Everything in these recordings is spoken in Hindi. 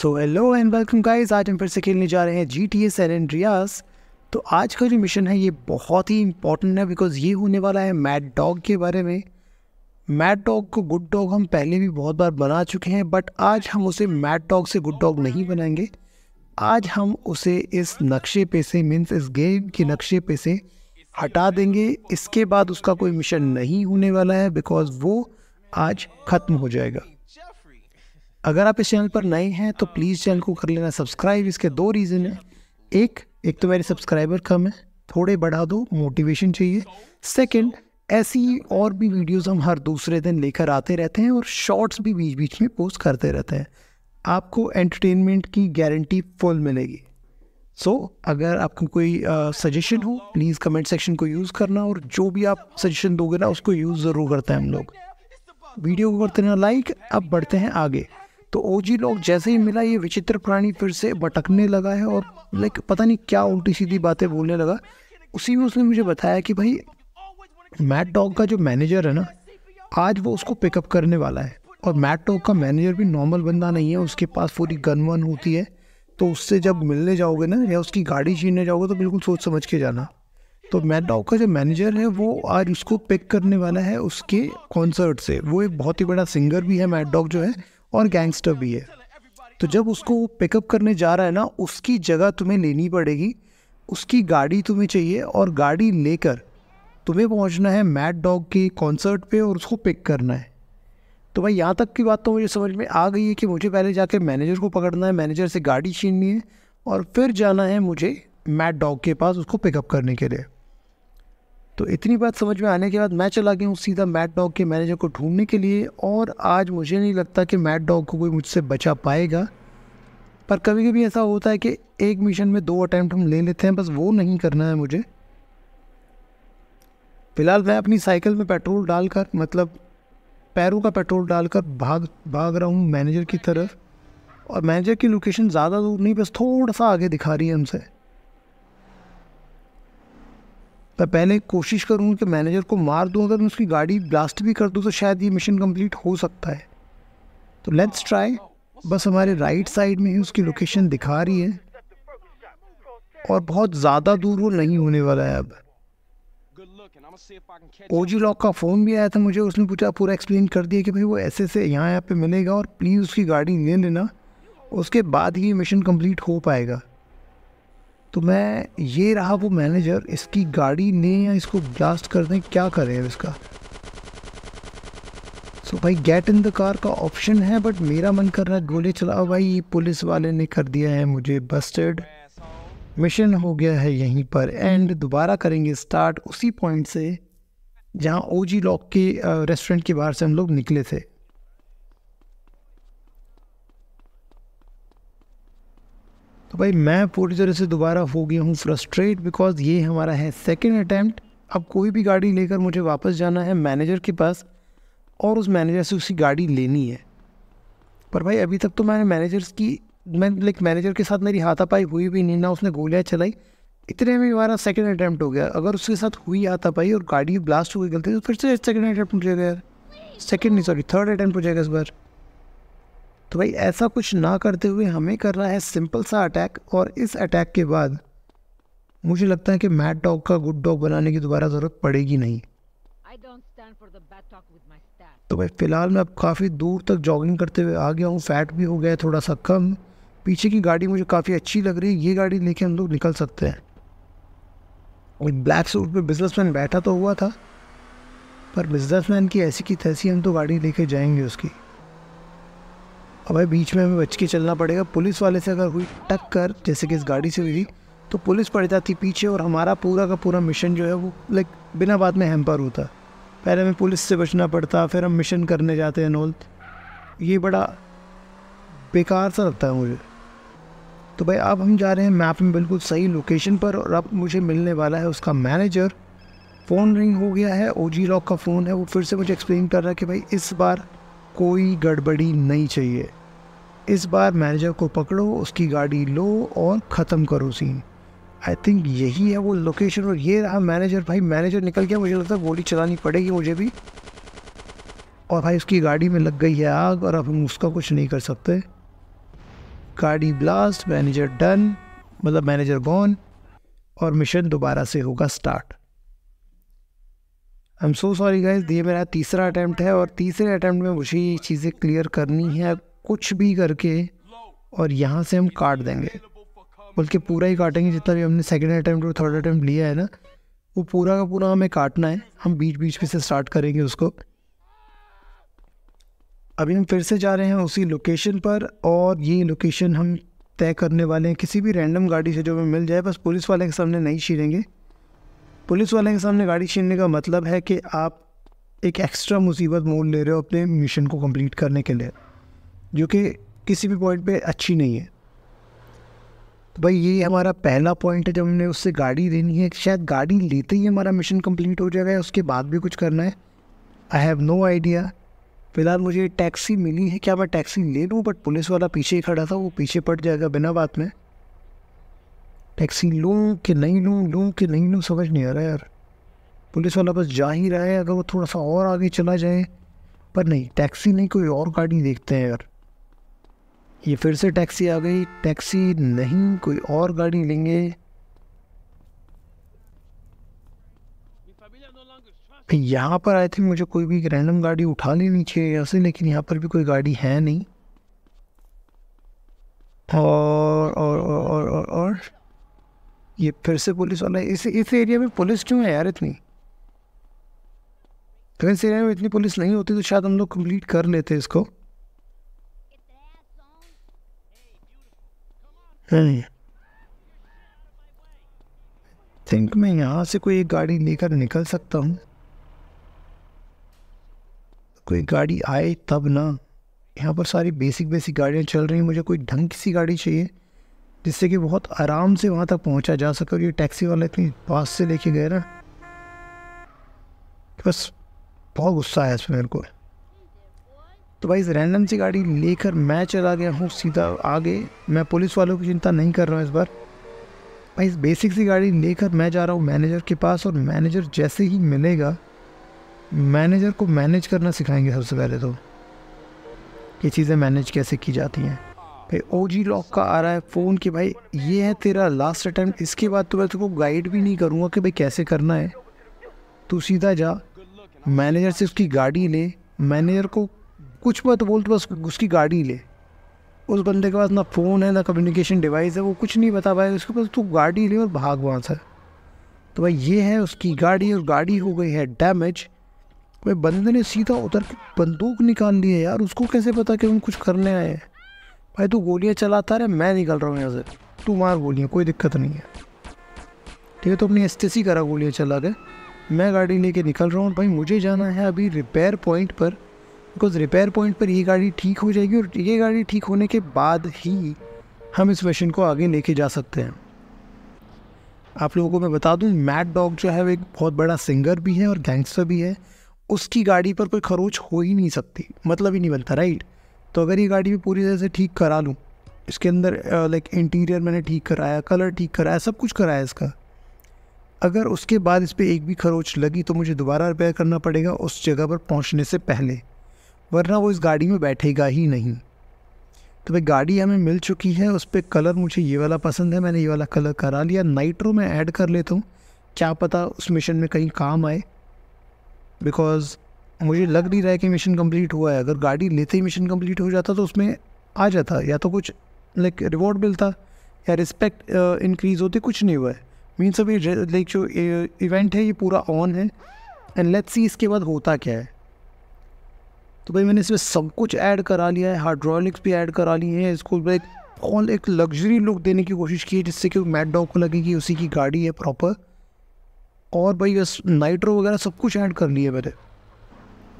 so hello and welcome guys आज हम फिर से खेलने जा रहे हैं G T A San Andreas तो आज का जो मिशन है ये बहुत ही इंपॉर्टेंट है बिकॉज ये होने वाला है मैड डॉग के बारे में मैड डॉग को गुड डॉग हम पहले भी बहुत बार बना चुके हैं बट आज हम उसे मैड डॉग से गुड डॉग नहीं बनाएंगे आज हम उसे इस नक्शे पे से मीन्स इस गेम के नक्शे पे से हटा देंगे इसके बाद उसका कोई मिशन नहीं होने वाला है बिकॉज वो आज ख़त्म हो जाएगा अगर आप इस चैनल पर नए हैं तो प्लीज़ चैनल को कर लेना सब्सक्राइब इसके दो रीज़न हैं एक एक तो मेरे सब्सक्राइबर कम है थोड़े बढ़ा दो मोटिवेशन चाहिए सेकंड ऐसी और भी वीडियोस हम हर दूसरे दिन लेकर आते रहते हैं और शॉर्ट्स भी बीच बीच में पोस्ट करते रहते हैं आपको एंटरटेनमेंट की गारंटी फुल मिलेगी सो so, अगर आपको कोई सजेशन uh, हो प्लीज़ कमेंट सेक्शन को यूज़ करना और जो भी आप सजेशन दोगे ना उसको यूज़ ज़रूर करते हैं हम लोग वीडियो को करते रहना लाइक अब बढ़ते हैं आगे तो ओजी लोग जैसे ही मिला ये विचित्र प्राणी फिर से भटकने लगा है और लाइक पता नहीं क्या उल्टी सीधी बातें बोलने लगा उसी में उसने मुझे बताया कि भाई मैट डॉग का जो मैनेजर है ना आज वो उसको पिकअप करने वाला है और मैट डॉग का मैनेजर भी नॉर्मल बंदा नहीं है उसके पास पूरी गन वन होती है तो उससे जब मिलने जाओगे ना या उसकी गाड़ी छीनने जाओगे तो बिल्कुल सोच समझ के जाना तो मैट डॉग का जो मैनेजर है वो आज उसको पिक करने वाला है उसके कॉन्सर्ट से वो एक बहुत ही बड़ा सिंगर भी है मैट डॉग जो है और गैंगस्टर भी है तो जब उसको पिकअप करने जा रहा है ना उसकी जगह तुम्हें लेनी पड़ेगी उसकी गाड़ी तुम्हें चाहिए और गाड़ी लेकर तुम्हें पहुंचना है मैट डॉग के कॉन्सर्ट पे और उसको पिक करना है तो भाई यहाँ तक की बात तो मुझे समझ में आ गई है कि मुझे पहले जाके मैनेजर को पकड़ना है मैनेजर से गाड़ी छीननी है और फिर जाना है मुझे मैट डॉग के पास उसको पिकअप करने के लिए तो इतनी बात समझ में आने के बाद मैं चला गया हूँ सीधा मैट डॉग के मैनेजर को ढूंढने के लिए और आज मुझे नहीं लगता कि मैट डॉग को कोई मुझसे बचा पाएगा पर कभी कभी ऐसा होता है कि एक मिशन में दो अटैम्प्ट हम ले लेते हैं बस वो नहीं करना है मुझे फ़िलहाल मैं अपनी साइकिल में पेट्रोल डालकर मतलब पैरों का पेट्रोल डालकर भाग भाग रहा हूँ मैनेजर की तरफ और मैनेजर की लोकेशन ज़्यादा दूर नहीं बस थोड़ा सा आगे दिखा रही है हमसे मैं पहले कोशिश करूँ कि मैनेजर को मार दूँ अगर मैं उसकी गाड़ी ब्लास्ट भी कर दूँ तो शायद ये मिशन कंप्लीट हो सकता है तो लेट्स ट्राई बस हमारे राइट साइड में ही उसकी लोकेशन दिखा रही है और बहुत ज़्यादा दूर वो नहीं होने वाला है अब ओ जी लॉक का फ़ोन भी आया था मुझे उसने पूछा पूरा एक्सप्लेन कर दिया कि भाई वो ऐसे ऐसे यहाँ यहाँ पे मिलेगा और प्लीज़ उसकी गाड़ी ले लेना उसके बाद ही मिशन कंप्लीट हो पाएगा तो मैं ये रहा वो मैनेजर इसकी गाड़ी ने या इसको ब्लास्ट कर दें क्या करें इसका सो so भाई गेट इन द कार का ऑप्शन है बट मेरा मन कर रहा है गोले चलाओ भाई पुलिस वाले ने कर दिया है मुझे बस्टेड मिशन हो गया है यहीं पर एंड दोबारा करेंगे स्टार्ट उसी पॉइंट से जहाँ ओजी लॉक के रेस्टोरेंट के बाहर से हम लोग निकले थे तो भाई मैं पूरी तरह से दोबारा हो गया हूँ फ्रस्ट्रेट बिकॉज ये हमारा है सेकेंड अटैम्प्ट अब कोई भी गाड़ी लेकर मुझे वापस जाना है मैनेजर के पास और उस मैनेजर से उसकी गाड़ी लेनी है पर भाई अभी तक तो मैंने मैनेजर्स की मैं लाइक मैनेजर के साथ मेरी हाथापाई हुई भी नहीं ना उसने गोलियाँ चलाई इतने में हमारा सेकेंड अटैम्प्ट हो गया अगर उसके साथ हुई हाथापाई और गाड़ी ब्लास्ट हो गई गलती तो फिर से सेकेंड अटैम्प्ट हो जाएगा यार सेकेंड नहीं सॉरी थर्ड अटैम्प्ट हो जाएगा इस बार तो भाई ऐसा कुछ ना करते हुए हमें करना है सिंपल सा अटैक और इस अटैक के बाद मुझे लगता है कि मैट डॉग का गुड डॉग बनाने की दोबारा ज़रूरत पड़ेगी नहीं तो भाई फ़िलहाल मैं अब काफ़ी दूर तक जॉगिंग करते हुए आ गया हूँ फैट भी हो गया है थोड़ा सा कम पीछे की गाड़ी मुझे काफ़ी अच्छी लग रही है ये गाड़ी लेके हम लोग निकल सकते हैं और ब्लैक सूट पे बिजनेसमैन बैठा तो हुआ था पर बिजनेसमैन की ऐसी की तैसी हम तो गाड़ी लेके जाएंगे उसकी हमें बीच में हमें बच के चलना पड़ेगा पुलिस वाले से अगर हुई टक्कर जैसे कि इस गाड़ी से हुई थी तो पुलिस पड़ जाती पीछे और हमारा पूरा का पूरा मिशन जो है वो लाइक बिना बात में हैम्पर होता पहले हमें पुलिस से बचना पड़ता फिर हम मिशन करने जाते हैं नोल ये बड़ा बेकार सा लगता है मुझे तो भाई अब हम जा रहे हैं मैप में बिल्कुल सही लोकेशन पर और अब मुझे मिलने वाला है उसका मैनेजर फ़ोन रिंग हो गया है ओ जी रॉक का फ़ोन है वो फिर से मुझे एक्सप्लेन कर रहा है कि भाई इस बार कोई गड़बड़ी नहीं चाहिए इस बार मैनेजर को पकड़ो उसकी गाड़ी लो और ख़त्म करो सीन आई थिंक यही है वो लोकेशन और ये रहा मैनेजर भाई मैनेजर निकल गया मुझे लगता है गोली चलानी पड़ेगी मुझे भी और भाई उसकी गाड़ी में लग गई है आग और अब हम उसका कुछ नहीं कर सकते गाड़ी ब्लास्ट मैनेजर डन मतलब मैनेजर गॉन और मिशन दोबारा से होगा start I am so sorry guys ये मेरा तीसरा अटैम्प्ट है और तीसरे अटैम्प्ट में मुझे ये चीज़ें क्लियर करनी है कुछ भी करके और यहाँ से हम काट देंगे बल्कि पूरा ही काटेंगे जितना भी हमने सेकेंड अटैम्प्ट और थर्ड अटैम्प्ट लिया है ना वो पूरा का पूरा हमें काटना है हम बीच बीच में से स्टार्ट करेंगे उसको अभी हम फिर से जा रहे हैं उसी लोकेशन पर और ये लोकेशन हम तय करने वाले हैं किसी भी रैंडम गाड़ी से जो हमें मिल जाए बस पुलिस वाले के सामने नहीं छीनेंगे पुलिस वाले के सामने गाड़ी छीनने का मतलब है कि आप एक एक्स्ट्रा मुसीबत मोल ले रहे हो अपने मिशन को कंप्लीट करने के लिए जो कि किसी भी पॉइंट पे अच्छी नहीं है तो भाई ये हमारा पहला पॉइंट है जब हमने उससे गाड़ी लेनी है शायद गाड़ी लेते ही हमारा मिशन कंप्लीट हो जाएगा उसके बाद भी कुछ करना है आई हैव नो आइडिया फिलहाल मुझे टैक्सी मिली है क्या मैं टैक्सी ले लूँ बट पुलिस वाला पीछे ही खड़ा था वो पीछे पड़ जाएगा बिना बात में टैक्सी लूँ कि नहीं लूँ लूँ कि नहीं लूँ समझ नहीं आ रहा यार पुलिस वाला बस जा ही रहा है अगर वो थोड़ा सा और आगे चला जाए पर नहीं टैक्सी नहीं कोई और गाड़ी देखते हैं यार ये फिर से टैक्सी आ गई टैक्सी नहीं कोई और गाड़ी लेंगे यहाँ पर आए थे मुझे कोई भी रैंडम गाड़ी उठा लेनी चाहिए ऐसे लेकिन यहाँ पर भी कोई गाड़ी है नहीं और और और और और, और ये फिर से पुलिस वाला इस इस एरिया में पुलिस क्यों है यार इतनी तो इस एरिया में इतनी पुलिस नहीं होती तो शायद हम लोग कंप्लीट कर लेते इसको चलिए थिंक मैं यहाँ से कोई एक गाड़ी लेकर निकल सकता हूँ कोई गाड़ी आए तब ना यहाँ पर सारी बेसिक बेसिक गाड़ियाँ चल रही हैं मुझे कोई ढंग की सी गाड़ी चाहिए जिससे कि बहुत आराम से वहाँ तक पहुँचा जा सके और ये टैक्सी वाला इतनी पास से लेके गए ना बस बहुत गुस्सा है इसमें मेरे को तो भाई इस रैंडम सी गाड़ी लेकर मैं चला गया हूँ सीधा आगे मैं पुलिस वालों की चिंता नहीं कर रहा हूँ इस बार भाई इस बेसिक सी गाड़ी लेकर मैं जा रहा हूँ मैनेजर के पास और मैनेजर जैसे ही मिलेगा मैनेजर को मैनेज करना सिखाएंगे सबसे पहले तो ये चीज़ें मैनेज कैसे की जाती हैं भाई ओ जी लॉक का आ रहा है फ़ोन कि भाई ये है तेरा लास्ट अटैम्प्ट इसके बाद तो मैं तुमको गाइड भी नहीं करूँगा कि भाई कैसे करना है तू सीधा जा मैनेजर से उसकी गाड़ी ले मैनेजर को कुछ मत तो बोल तो बस उसकी गाड़ी ले उस बंदे के पास ना फ़ोन है ना कम्युनिकेशन डिवाइस है वो कुछ नहीं बता पाया उसके पास तू तो गाड़ी ले और भाग वहाँ से तो भाई ये है उसकी गाड़ी और गाड़ी हो गई है डैमेज भाई बंदे ने सीधा उतर के बंदूक निकाल ली है यार उसको कैसे पता कि हम कुछ करने आए हैं भाई तू गोलियाँ चलाता रहे मैं निकल रहा हूँ यहाँ से तू मार गोलियाँ कोई दिक्कत नहीं है ठीक है तो अपनी एस करा गोलियाँ चला के मैं गाड़ी लेके निकल रहा हूँ भाई मुझे जाना है अभी रिपेयर पॉइंट पर बिकॉज रिपेयर पॉइंट पर ये गाड़ी ठीक हो जाएगी और ये गाड़ी ठीक होने के बाद ही हम इस मशीन को आगे लेके जा सकते हैं आप लोगों को मैं बता दूँ मैट डॉग जो है वो एक बहुत बड़ा सिंगर भी है और गैंगस्टर भी है उसकी गाड़ी पर कोई खरोच हो ही नहीं सकती मतलब ही नहीं बनता राइट तो अगर ये गाड़ी मैं पूरी तरह से ठीक करा लूँ इसके अंदर लाइक इंटीरियर मैंने ठीक कराया कलर ठीक कराया सब कुछ कराया इसका अगर उसके बाद इस पर एक भी खरोच लगी तो मुझे दोबारा रिपेयर करना पड़ेगा उस जगह पर पहुँचने से पहले वरना वो इस गाड़ी में बैठेगा ही नहीं तो भाई गाड़ी हमें मिल चुकी है उस पर कलर मुझे ये वाला पसंद है मैंने ये वाला कलर करा लिया नाइट्रो में ऐड कर लेता हूँ क्या पता उस मिशन में कहीं काम आए बिकॉज़ मुझे लग नहीं रहा है कि मिशन कंप्लीट हुआ है अगर गाड़ी लेते ही मिशन कंप्लीट हो जाता तो उसमें आ जाता या तो कुछ लाइक रिवॉर्ड मिलता या रिस्पेक्ट इंक्रीज़ होती कुछ नहीं हुआ है मीन्स अभी लाइक जो इवेंट है ये पूरा ऑन है एंड लेट्स सी इसके बाद होता क्या है तो भाई मैंने इसमें सब कुछ ऐड करा लिया है हाइड्रोलिक्स भी ऐड करा ली हैं इसको भाई ऑल एक लग्जरी लुक देने की कोशिश की है जिससे कि मैट डॉग को लगे कि उसी की गाड़ी है प्रॉपर और भाई बस नाइट्रो वगैरह सब कुछ ऐड कर है मैंने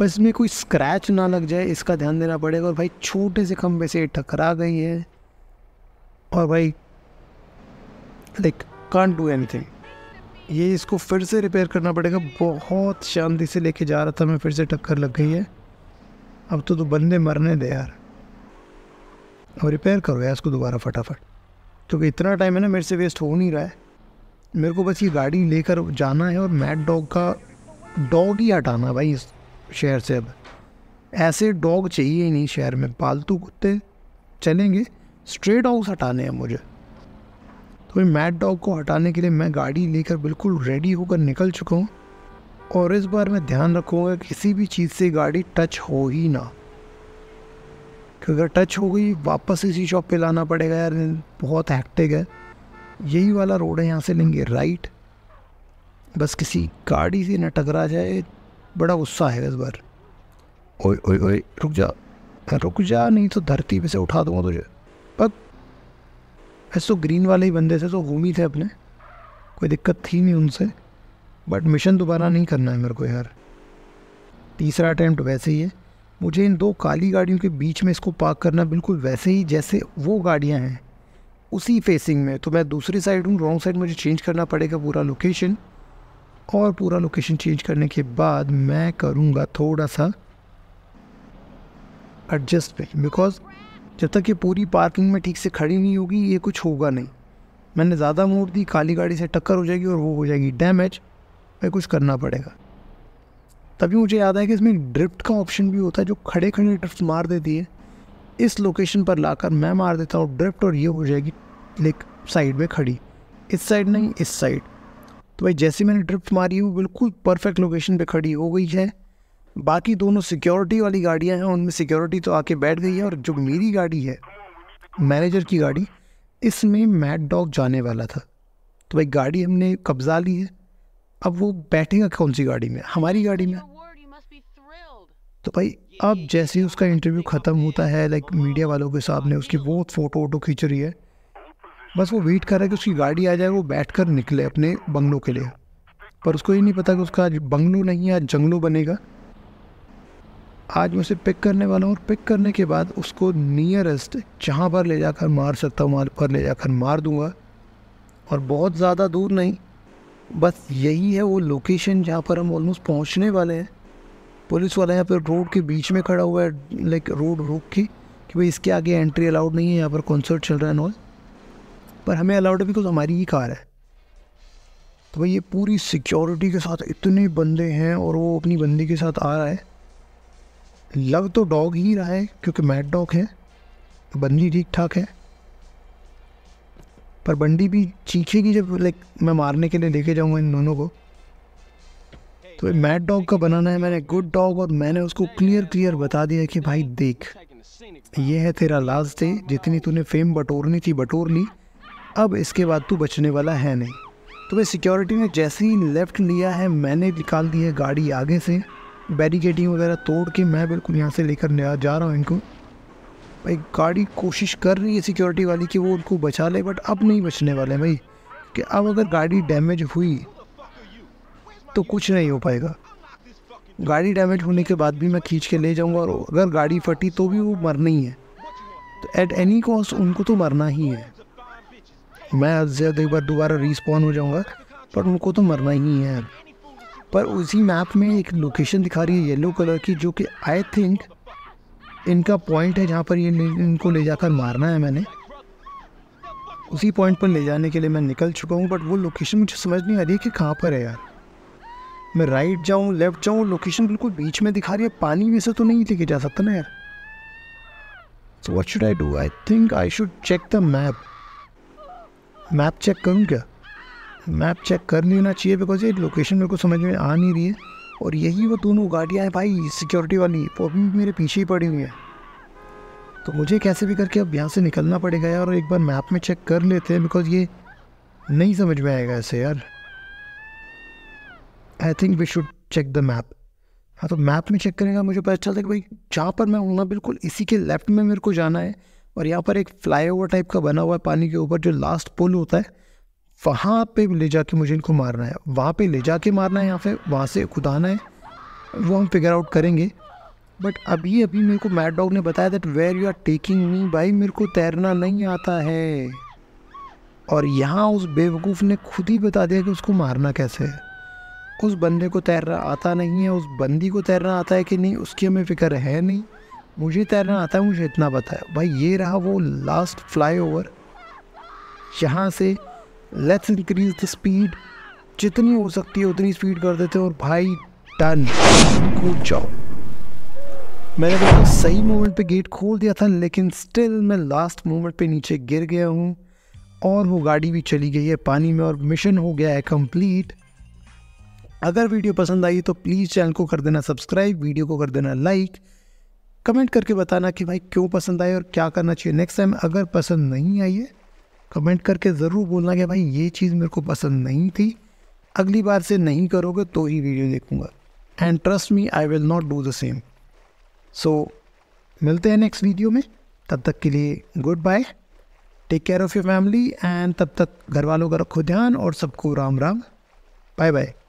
बस इसमें कोई स्क्रैच ना लग जाए इसका ध्यान देना पड़ेगा और भाई छोटे से खम्भे से टकरा गई है और भाई like can do anything ये इसको फिर से रिपेयर करना पड़ेगा बहुत शांति से लेके जा रहा था मैं फिर से टक्कर लग गई है अब तो तू बंदे मरने दे यार और रिपेयर करो यार इसको दोबारा फटाफट क्योंकि इतना टाइम है ना मेरे से वेस्ट हो नहीं रहा है मेरे को बस ये गाड़ी लेकर जाना है और मैट डॉग का डॉग ही हटाना भाई इस शहर से अब ऐसे डॉग चाहिए ही नहीं शहर में पालतू कुत्ते चलेंगे स्ट्रे डॉग्स हटाने हैं मुझे तो मैट डॉग को हटाने के लिए मैं गाड़ी लेकर बिल्कुल रेडी होकर निकल चुका हूँ और इस बार मैं ध्यान रखूँगा किसी भी चीज़ से गाड़ी टच हो ही ना अगर टच हो गई वापस इसी शॉप पे लाना पड़ेगा यार बहुत हैक्टिक है यही वाला रोड है यहाँ से लेंगे राइट बस किसी गाड़ी से ना टकरा जाए बड़ा गुस्सा है इस बार ओए ओए ओए रुक जा रुक जा नहीं तो धरती पे से उठा दूँगा तुझे पर ऐसे तो ग्रीन वाले ही बंदे थे तो घूमी थे अपने कोई दिक्कत थी नहीं उनसे बट मिशन दोबारा नहीं करना है मेरे को यार तीसरा अटैम्प्ट वैसे ही है मुझे इन दो काली गाड़ियों के बीच में इसको पार्क करना बिल्कुल वैसे ही जैसे वो गाड़ियाँ हैं उसी फेसिंग में तो मैं दूसरी साइड हूँ रॉन्ग साइड मुझे चेंज करना पड़ेगा पूरा लोकेशन और पूरा लोकेशन चेंज करने के बाद मैं करूँगा थोड़ा सा एडजस्ट पे बिकॉज जब तक ये पूरी पार्किंग में ठीक से खड़ी नहीं होगी ये कुछ होगा नहीं मैंने ज़्यादा मोड़ दी काली गाड़ी से टक्कर हो जाएगी और वो हो जाएगी डैमेज मैं कुछ करना पड़ेगा तभी मुझे याद आया कि इसमें ड्रिफ्ट का ऑप्शन भी होता है जो खड़े खड़े ड्रिफ्ट मार देती है इस लोकेशन पर लाकर मैं मार देता हूँ ड्रिफ्ट और ये हो जाएगी लेक साइड में खड़ी इस साइड नहीं इस साइड तो भाई जैसे मैंने ड्रिफ्ट मारी वो बिल्कुल परफेक्ट लोकेशन पे खड़ी हो गई है बाकी दोनों सिक्योरिटी वाली गाड़ियाँ हैं उनमें सिक्योरिटी तो आके बैठ गई है और जो मेरी गाड़ी है मैनेजर की गाड़ी इसमें मैट डॉग जाने वाला था तो भाई गाड़ी हमने कब्जा ली है अब वो बैठेगा कौन सी गाड़ी में हमारी गाड़ी में तो भाई अब जैसे ही उसका इंटरव्यू ख़त्म होता है लाइक मीडिया वालों के सामने उसकी बहुत फ़ोटो वोटो खींच रही है बस वो वेट कर रहा है कि उसकी गाड़ी आ जाए वो बैठ कर निकले अपने बंगलों के लिए पर उसको ये नहीं पता कि उसका आज बंगलो नहीं है आज जंगलों बनेगा आज मैं उसे पिक करने वाला हूँ और पिक करने के बाद उसको नियरेस्ट जहाँ पर ले जाकर मार सकता हूँ वहाँ पर ले जाकर मार दूँगा और बहुत ज़्यादा दूर नहीं बस यही है वो लोकेशन जहाँ पर हम ऑलमोस्ट पहुँचने वाले हैं पुलिस वाला यहाँ पर रोड के बीच में खड़ा हुआ है लाइक रोड रोक के कि भाई इसके आगे एंट्री अलाउड नहीं है यहाँ पर कॉन्सर्ट चल रहा है नॉल पर हमें अलाउड है बिकॉज हमारी ही कार है तो भाई ये पूरी सिक्योरिटी के साथ इतने बंदे हैं और वो अपनी बंदी के साथ आ रहा है लग तो डॉग ही रहा है क्योंकि मैट डॉग है बंदी ठीक ठाक है पर बंडी भी चीखेगी जब लाइक मैं मारने के लिए लेके जाऊँगा इन दोनों को तो एक मैड डॉग का बनाना है मैंने गुड डॉग और मैंने उसको क्लियर क्लियर बता दिया कि भाई देख ये है तेरा लास्ट डे जितनी तूने फेम बटोरनी थी बटोर ली अब इसके बाद तू बचने वाला है नहीं तो भाई सिक्योरिटी ने जैसे ही लेफ़्ट लिया है मैंने निकाल दी है गाड़ी आगे से बैरिकेडिंग वगैरह तोड़ के मैं बिल्कुल यहाँ से लेकर जा रहा हूँ इनको भाई गाड़ी कोशिश कर रही है सिक्योरिटी वाली कि वो उनको बचा ले बट अब नहीं बचने वाले हैं भाई कि अब अगर गाड़ी डैमेज हुई तो कुछ नहीं हो पाएगा गाड़ी डैमेज होने के बाद भी मैं खींच के ले जाऊंगा और अगर गाड़ी फटी तो भी वो ही है तो एट एनी कॉस्ट उनको तो मरना ही है मैं ज़्यादा एक बार दोबारा रिस्पॉन हो जाऊंगा पर उनको तो मरना ही है पर उसी मैप में एक लोकेशन दिखा रही है येलो कलर की जो कि आई थिंक इनका पॉइंट है जहाँ पर ये इनको ले जाकर मारना है मैंने उसी पॉइंट पर ले जाने के लिए मैं निकल चुका हूँ बट वो लोकेशन मुझे समझ नहीं आ रही है कि कहाँ पर है यार मैं राइट जाऊँ लेफ़्ट जाऊँ लोकेशन बिल्कुल बीच में दिखा रही है पानी में से तो नहीं लेके जा सकता ना यार so what should I do I think I should check the map map check करूँ क्या मैप चेक कर लेना चाहिए बिकॉज ये लोकेशन मेरे को समझ में आ नहीं रही है और यही वो दोनों गाड़ियाँ हैं भाई सिक्योरिटी वाली वो अभी भी मेरे पीछे ही पड़ी हुई है तो मुझे कैसे भी करके अब यहाँ से निकलना पड़ेगा यार और एक बार मैप में चेक कर लेते हैं बिकॉज ये नहीं समझ में आएगा ऐसे यार I think we should check the map हाँ तो मैप में चेक करेगा मुझे पता चलता है कि भाई जहाँ पर मैं हूँ बिल्कुल इसी के लेफ्ट में मेरे को जाना है और यहाँ पर एक फ्लाईओवर टाइप का बना हुआ है पानी के ऊपर जो लास्ट पुल होता है वहाँ पे ले जाके मुझे इनको मारना है वहाँ पे ले जाके मारना है या फिर वहाँ से खुदाना है वो हम फिगर आउट करेंगे बट अभी अभी मेरे को मैड डॉग ने बताया that where you are taking me भाई मेरे को तैरना नहीं आता है और यहाँ उस बेवकूफ़ ने खुद ही बता दिया कि उसको मारना कैसे है उस बंदे को तैरना आता नहीं है उस बंदी को तैरना आता है कि नहीं उसकी हमें फ़िक्र है नहीं मुझे तैरना आता है मुझे इतना पता है भाई ये रहा वो लास्ट फ्लाई ओवर यहाँ से लेट्स इंक्रीज द स्पीड जितनी हो सकती है उतनी स्पीड कर देते हैं और भाई डन कूद जाओ मैंने तो सही मोमेंट पे गेट खोल दिया था लेकिन स्टिल मैं लास्ट मोमेंट पे नीचे गिर गया हूँ और वो गाड़ी भी चली गई है पानी में और मिशन हो गया है कंप्लीट अगर वीडियो पसंद आई तो प्लीज़ चैनल को कर देना सब्सक्राइब वीडियो को कर देना लाइक कमेंट करके बताना कि भाई क्यों पसंद आए और क्या करना चाहिए नेक्स्ट टाइम अगर पसंद नहीं आई है कमेंट करके ज़रूर बोलना कि भाई ये चीज़ मेरे को पसंद नहीं थी अगली बार से नहीं करोगे तो ही वीडियो देखूँगा and trust me I will not do the same so मिलते हैं नेक्स्ट वीडियो में तब तक के लिए goodbye take care of your family and तब तक घर वालों का रखो ध्यान और सबको राम राम बाय बाय